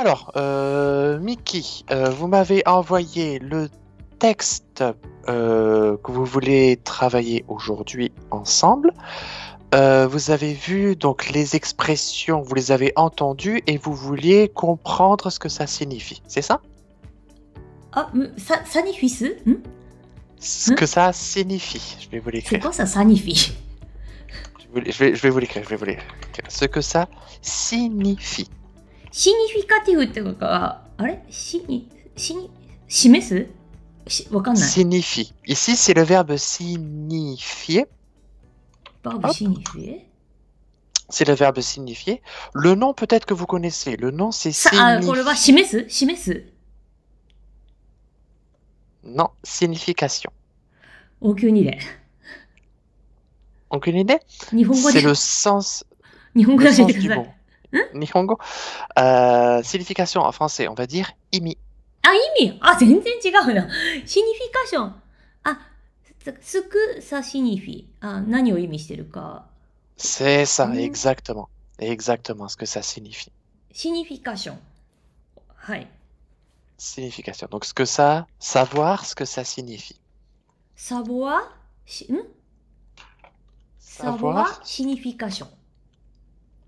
Alors, euh, Mickey, euh, vous m'avez envoyé le texte euh, que vous voulez travailler aujourd'hui ensemble. Euh, vous avez vu donc les expressions, vous les avez entendues et vous vouliez comprendre ce que ça signifie, c'est ça ah, ça, signifie ce hein Ce que ça signifie, je vais vous l'écrire. C'est quoi ça signifie je vais, je vais vous l'écrire, je vais vous l'écrire. Ce que ça signifie. Signifier. Ici, c'est le verbe signifier. signifier. C'est le verbe signifier. Le nom, peut-être que vous connaissez. Le nom, c'est ah, signifier. Non, signification. Aucune idée. Aucune idée C'est le sens, le du mot. Hmm? Nihongo. Euh, signification en français, on va dire imi. Ah, imi ah, ah, que ça signifie. Ah, c'est ça, hmm. exactement. Exactement ce que ça signifie. Signification. Signification. Donc ce que ça, savoir ce que ça signifie. Savoir, si... Hmm? savoir, savoir signification.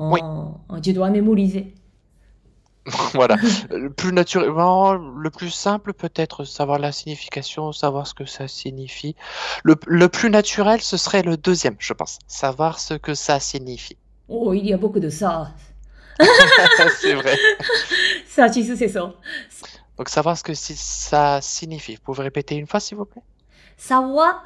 en, oui. tu dois mémoriser. voilà. Le plus naturellement, le plus simple peut-être, savoir la signification, savoir ce que ça signifie. Le, le, plus naturel, ce serait le deuxième, je pense. Savoir ce que ça signifie. Oh, il y a beaucoup de ça. c'est vrai. Ça, tu sais, c'est ça. Donc, savoir ce que ça signifie. Vous pouvez répéter une fois, s'il vous plaît Savoir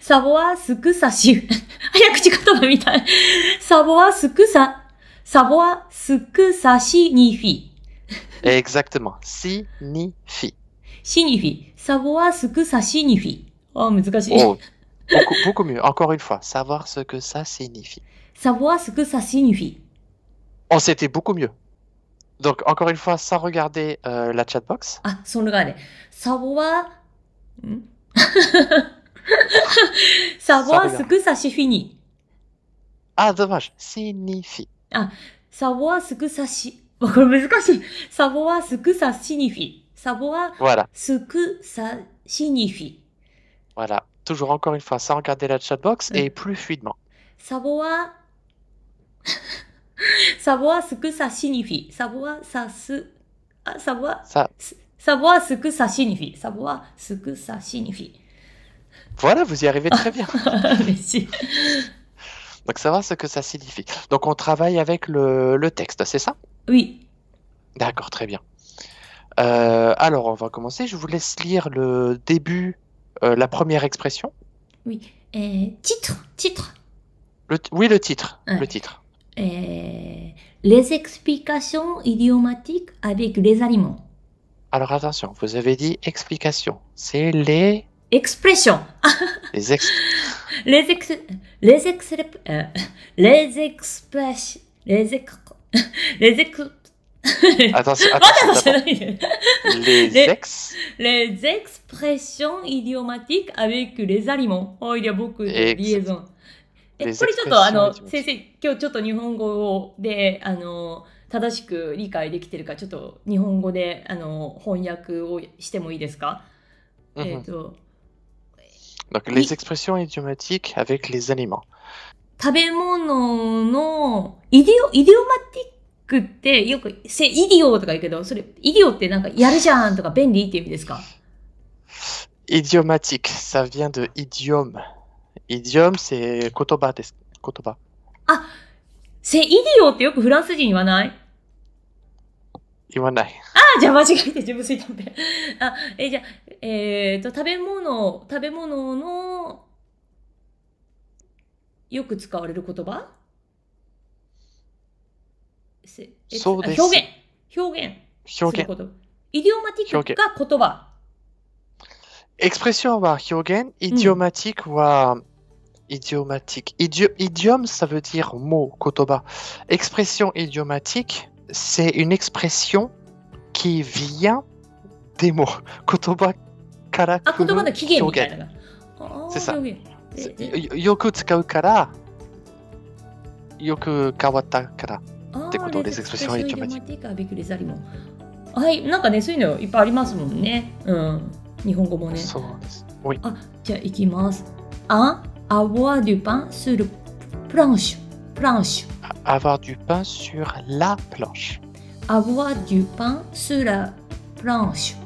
ce ça ah, Signifie. Signifie. Savoir ce que ça signifie. Oh, mais oh, beaucoup, mieux. Encore une fois. Savoir ce que ça signifie. Savoir ce que ça signifie. on s'était beaucoup mieux. Donc, encore une fois, sans regarder euh, la chatbox. Ah, sans regarder. Savoir. Hmm? savoir ce que ça signifie. Ah, dommage. Signifie. Ah, savoir ce que ça signifie. savoir ce que ça signifie. Savoir voilà. ce que ça signifie. Voilà. Toujours encore une fois, sans regarder la chatbox et plus fluidement. Savoir. savoir ce que ça signifie. Savoir ça se. Ah, savoir. Ça. Savoir ce que ça signifie. Voilà, vous y arrivez très bien. Merci. Donc savoir ce que ça signifie. Donc on travaille avec le, texte, c'est ça Oui. D'accord, très bien. Euh, alors on va commencer. Je vous laisse lire le début, euh, la première expression. Oui. Euh, titre, titre. oui, le titre. Ah. Le titre. les explications idiomatiques avec les aliments. Alors attention, vous avez dit explication. C'est les... Expressions. les, ex... les, ex... les, ex... Euh, les expressions. Les ex... Les ex... attention, oh, attention, les, les, ex... les, expressions idiomatiques avec les aliments. Oh, il y a beaucoup de liaisons. japonais. 正しく理解できてるかちょっと日本語であの翻訳をしてもいいですか、mm -hmm. えっ、と Donc les expressions idiomatiques avec les aliments. 食べ物のイディオ、イディオマティックってよく、せ、イディオとか言うけど、それ、イディオってなんかやるじゃんとか便利って意味ですか Idiomatique, ça vient de idiome. Idiome, c'est 言葉です。k o あ、せ、イディオってよくフランス人言わない言わない。ああ、じゃあ間違えて、自分水たんで。あ、え、じゃあ、えっ、ー、と、食べ物、食べ物の、よく使われる言葉そうです。表現。表現。表現。イディオマティックが言葉。エクスプレッションは表現、イディオマティックは、うん、イディオマティ i ク。イディオ ça veut dire mot, 言葉。エクスプレッション、イディオマティック。c'est une expression qui vient des mots. Kotoba kara kuru hyogen. C'est ça. Yoku tsukau kara, yoku kawatta kara. ってことです。expressions idiomatiques avec les aliments. はい、なんかね、そういうのいっぱいありますもんね。うん。日本語もね。そうです。おい。あ、じゃあ行きます。Un, avoir du pain sur le planche. planche. Avoir du pain sur la planche. Avoir du pain sur la planche.